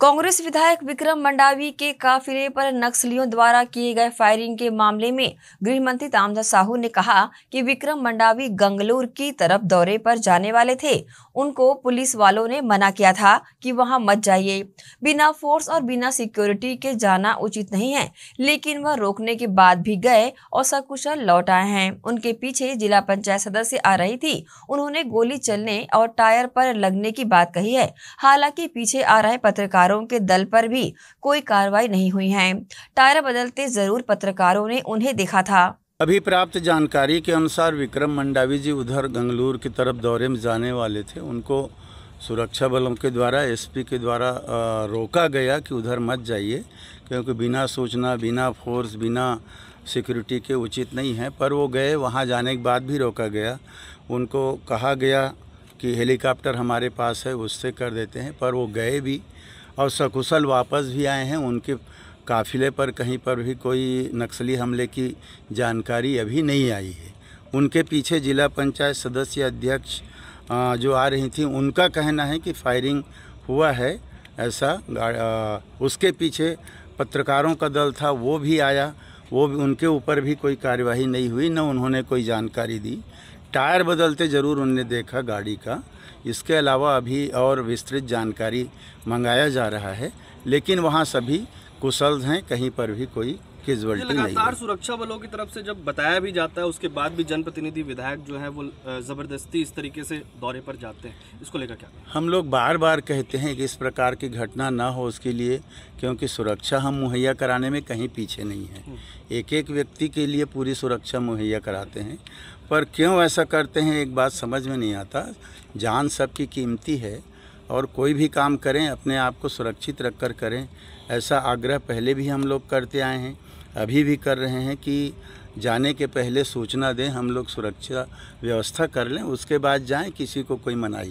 कांग्रेस विधायक विक्रम मंडावी के काफिले पर नक्सलियों द्वारा किए गए फायरिंग के मामले में गृह मंत्री तामदा साहू ने कहा कि विक्रम मंडावी गंगलूर की तरफ दौरे पर जाने वाले थे उनको पुलिस वालों ने मना किया था कि वहां मत जाइए बिना फोर्स और बिना सिक्योरिटी के जाना उचित नहीं है लेकिन वह रोकने के बाद भी गए और सकुशल लौट आए हैं उनके पीछे जिला पंचायत सदस्य आ रही थी उन्होंने गोली चलने और टायर पर लगने की बात कही है हालांकि पीछे आ रहे पत्रकार पत्रकारों के दल पर भी कोई कार्रवाई नहीं हुई है टायर बदलते जरूर पत्रकारों ने उन्हें देखा था अभी प्राप्त जानकारी के अनुसार विक्रम मंडावी जी उधर गंगलूर की तरफ दौरे में जाने वाले थे उनको सुरक्षा बलों के द्वारा एसपी के द्वारा रोका गया कि उधर मत जाइए क्योंकि बिना सूचना बिना फोर्स बिना सिक्योरिटी के उचित नहीं है पर वो गए वहाँ जाने के बाद भी रोका गया उनको कहा गया कि हेलीकॉप्टर हमारे पास है उससे कर देते हैं पर वो गए भी और सकुशल वापस भी आए हैं उनके काफ़िले पर कहीं पर भी कोई नक्सली हमले की जानकारी अभी नहीं आई है उनके पीछे जिला पंचायत सदस्य अध्यक्ष जो आ रही थी उनका कहना है कि फायरिंग हुआ है ऐसा उसके पीछे पत्रकारों का दल था वो भी आया वो भी उनके ऊपर भी कोई कार्यवाही नहीं हुई न उन्होंने कोई जानकारी दी टायर बदलते ज़रूर उनने देखा गाड़ी का इसके अलावा अभी और विस्तृत जानकारी मंगाया जा रहा है लेकिन वहाँ सभी कुशल हैं कहीं पर भी कोई केजुअलिटी है सुरक्षा बलों की तरफ से जब बताया भी जाता है उसके बाद भी जनप्रतिनिधि विधायक जो है वो ज़बरदस्ती इस तरीके से दौरे पर जाते हैं इसको लेकर क्या हम लोग बार बार कहते हैं कि इस प्रकार की घटना ना हो उसके लिए क्योंकि सुरक्षा हम मुहैया कराने में कहीं पीछे नहीं है हम्म। एक एक व्यक्ति के लिए पूरी सुरक्षा मुहैया कराते हैं पर क्यों ऐसा करते हैं एक बात समझ में नहीं आता जान सबकी कीमती है और कोई भी काम करें अपने आप को सुरक्षित रख कर करें ऐसा आग्रह पहले भी हम लोग करते आए हैं अभी भी कर रहे हैं कि जाने के पहले सूचना दें हम लोग सुरक्षा व्यवस्था कर लें उसके बाद जाएं किसी को कोई मनाही